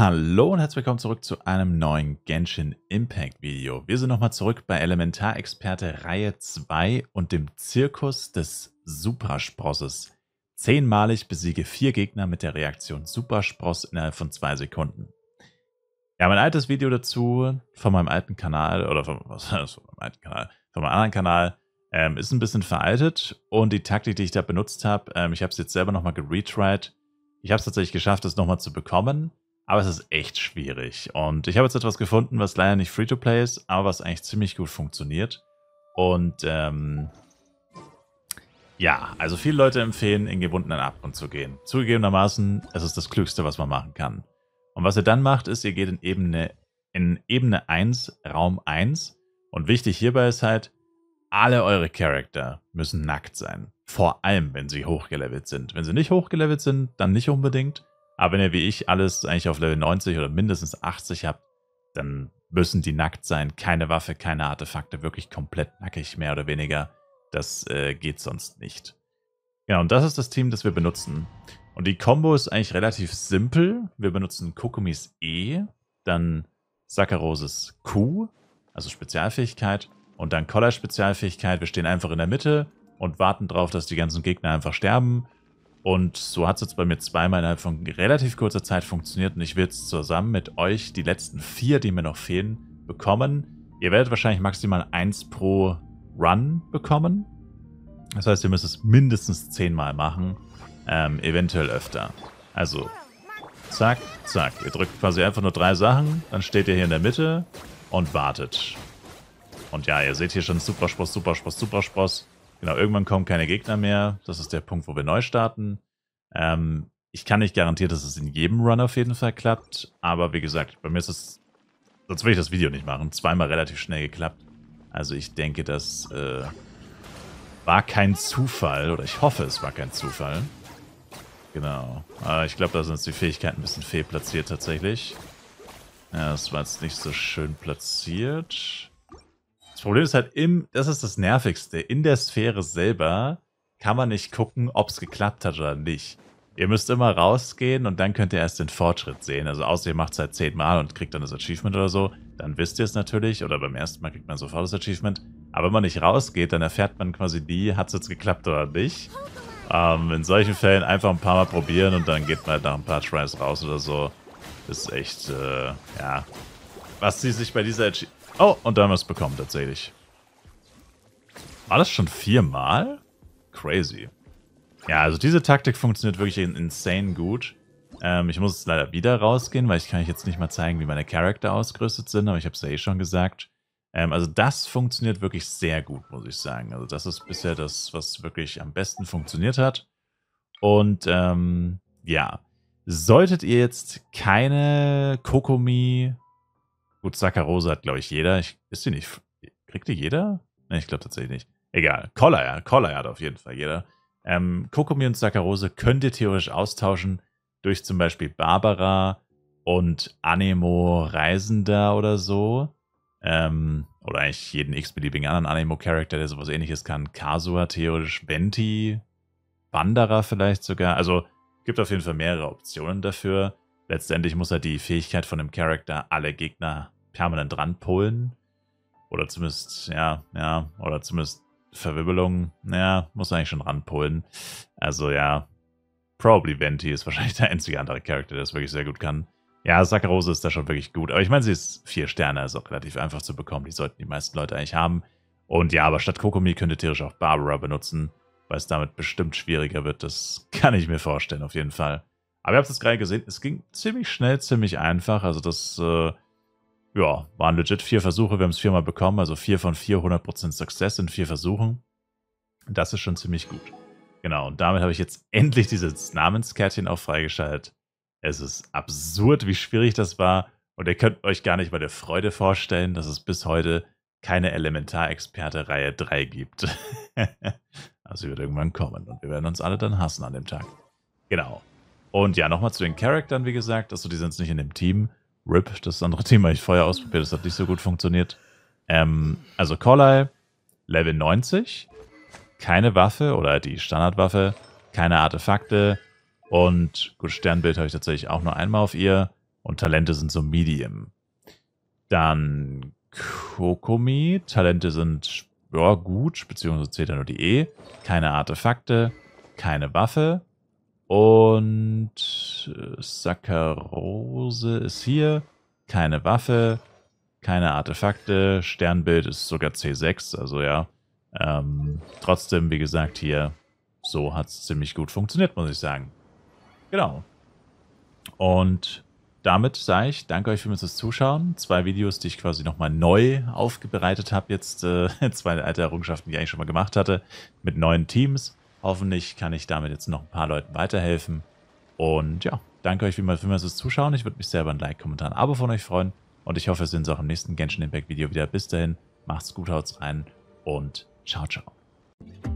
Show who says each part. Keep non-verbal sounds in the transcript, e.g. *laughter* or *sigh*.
Speaker 1: Hallo und herzlich willkommen zurück zu einem neuen Genshin Impact Video. Wir sind nochmal zurück bei Elementarexperte Reihe 2 und dem Zirkus des Supersprosses. Zehnmalig besiege vier Gegner mit der Reaktion Superspross innerhalb von zwei Sekunden. Ja, mein altes Video dazu von meinem alten Kanal oder von, was heißt, von meinem alten Kanal, von meinem anderen Kanal ähm, ist ein bisschen veraltet und die Taktik, die ich da benutzt habe, ähm, ich habe es jetzt selber nochmal geretried. Ich habe es tatsächlich geschafft, das nochmal zu bekommen aber es ist echt schwierig. Und ich habe jetzt etwas gefunden, was leider nicht Free-to-Play ist, aber was eigentlich ziemlich gut funktioniert. Und ähm, ja, also viele Leute empfehlen, in gebundenen Abgrund zu gehen. Zugegebenermaßen, es ist das Klügste, was man machen kann. Und was ihr dann macht, ist, ihr geht in Ebene, in Ebene 1, Raum 1. Und wichtig hierbei ist halt, alle eure Charakter müssen nackt sein. Vor allem, wenn sie hochgelevelt sind. Wenn sie nicht hochgelevelt sind, dann nicht unbedingt. Aber wenn ihr wie ich alles eigentlich auf Level 90 oder mindestens 80 habt, dann müssen die nackt sein. Keine Waffe, keine Artefakte, wirklich komplett nackig, mehr oder weniger. Das äh, geht sonst nicht. Ja, genau, und das ist das Team, das wir benutzen. Und die Combo ist eigentlich relativ simpel. Wir benutzen Kokomis E, dann Saccharoses Q, also Spezialfähigkeit, und dann Collar Spezialfähigkeit. Wir stehen einfach in der Mitte und warten darauf, dass die ganzen Gegner einfach sterben. Und so hat es jetzt bei mir zweimal innerhalb von relativ kurzer Zeit funktioniert und ich will jetzt zusammen mit euch die letzten vier, die mir noch fehlen, bekommen. Ihr werdet wahrscheinlich maximal eins pro Run bekommen. Das heißt, ihr müsst es mindestens zehnmal machen, ähm, eventuell öfter. Also, zack, zack. Ihr drückt quasi einfach nur drei Sachen, dann steht ihr hier in der Mitte und wartet. Und ja, ihr seht hier schon Superspross, Superspross, Superspross. Genau, irgendwann kommen keine Gegner mehr. Das ist der Punkt, wo wir neu starten. Ähm, ich kann nicht garantieren, dass es in jedem Run auf jeden Fall klappt. Aber wie gesagt, bei mir ist es... Sonst will ich das Video nicht machen. Zweimal relativ schnell geklappt. Also ich denke, das äh, war kein Zufall. Oder ich hoffe, es war kein Zufall. Genau. Aber ich glaube, da sind jetzt die Fähigkeiten ein bisschen fehlplatziert tatsächlich. Ja, das war jetzt nicht so schön platziert. Das Problem ist halt, im, das ist das Nervigste. In der Sphäre selber kann man nicht gucken, ob es geklappt hat oder nicht. Ihr müsst immer rausgehen und dann könnt ihr erst den Fortschritt sehen. Also außer ihr macht es halt zehnmal und kriegt dann das Achievement oder so, dann wisst ihr es natürlich. Oder beim ersten Mal kriegt man sofort das Achievement. Aber wenn man nicht rausgeht, dann erfährt man quasi die, hat es jetzt geklappt oder nicht. Ähm, in solchen Fällen einfach ein paar Mal probieren und dann geht man halt nach ein paar Tries raus oder so. Ist echt, äh, ja. Was sie sich bei dieser Achievement Oh, und da haben wir es bekommen, tatsächlich. War das schon viermal? Crazy. Ja, also diese Taktik funktioniert wirklich insane gut. Ähm, ich muss leider wieder rausgehen, weil ich kann euch jetzt nicht mal zeigen, wie meine Charakter ausgerüstet sind, aber ich habe es ja eh schon gesagt. Ähm, also das funktioniert wirklich sehr gut, muss ich sagen. Also das ist bisher das, was wirklich am besten funktioniert hat. Und ähm, ja, solltet ihr jetzt keine Kokomi Gut, Saccharose hat, glaube ich, jeder. Ich, ist die nicht. Kriegt die jeder? Ne, ich glaube tatsächlich nicht. Egal. Collar, ja. Collar hat auf jeden Fall jeder. Ähm, Kokomi und Saccharose könnt ihr theoretisch austauschen durch zum Beispiel Barbara und Anemo Reisender oder so. Ähm, oder eigentlich jeden x-beliebigen anderen anemo charakter der sowas ähnliches kann. Kasua theoretisch, Venti, Wanderer vielleicht sogar. Also gibt auf jeden Fall mehrere Optionen dafür. Letztendlich muss er die Fähigkeit von dem Charakter alle Gegner permanent ranpolen. Oder zumindest, ja, ja, oder zumindest Verwirbelungen. ja, muss er eigentlich schon ranpolen. Also ja, probably Venti ist wahrscheinlich der einzige andere Charakter, der es wirklich sehr gut kann. Ja, Sakarose ist da schon wirklich gut. Aber ich meine, sie ist vier Sterne, ist auch relativ einfach zu bekommen. Die sollten die meisten Leute eigentlich haben. Und ja, aber statt Kokomi könnte theoretisch auch Barbara benutzen, weil es damit bestimmt schwieriger wird. Das *laughs* kann ich mir vorstellen, auf jeden Fall. Aber ihr habt es gerade gesehen, es ging ziemlich schnell, ziemlich einfach. Also das, äh, ja, waren legit vier Versuche. Wir haben es viermal bekommen, also vier von vier 100% Success in vier Versuchen. Das ist schon ziemlich gut. Genau, und damit habe ich jetzt *laughs* endlich dieses Namenskärtchen auch freigeschaltet. Es ist absurd, wie schwierig das war. Und ihr könnt euch gar nicht bei der Freude vorstellen, dass es bis heute keine Elementarexperte Reihe 3 gibt. *laughs* also sie wird irgendwann kommen und wir werden uns alle dann hassen an dem Tag. Genau. Und ja, nochmal zu den Charaktern, wie gesagt. Also, die sind jetzt nicht in dem Team. RIP, das andere *laughs* Team habe ich vorher ausprobiert, das hat nicht so gut funktioniert. Ähm, also, Collie, Level 90. Keine Waffe oder die Standardwaffe. Keine Artefakte. Und gut, Sternbild habe ich tatsächlich auch nur einmal auf ihr. Und Talente sind so Medium. Dann Kokomi. Talente sind ja, gut, beziehungsweise zählt ja nur die E. Keine Artefakte, keine Waffe. Und äh, Saccharose ist hier. Keine Waffe, keine Artefakte. Sternbild ist sogar C6, also ja. Ähm, trotzdem, wie gesagt, hier, so hat es ziemlich gut funktioniert, muss ich sagen. Genau. Und damit sage ich, danke euch vielmals fürs Zuschauen. Zwei Videos, die ich quasi nochmal neu aufbereitet habe, jetzt äh, *laughs* zwei alte Errungenschaften, die ich eigentlich schon mal gemacht hatte, mit neuen Teams. Hoffentlich kann ich damit jetzt noch ein paar Leuten weiterhelfen. Und ja, danke euch vielmals, vielmals fürs Zuschauen. Ich würde mich selber ein Like, Kommentar, ein Abo von euch freuen. Und ich hoffe, wir sehen uns auch im nächsten Genshin Impact Video wieder. Bis dahin, macht's gut, haut's rein und ciao, ciao.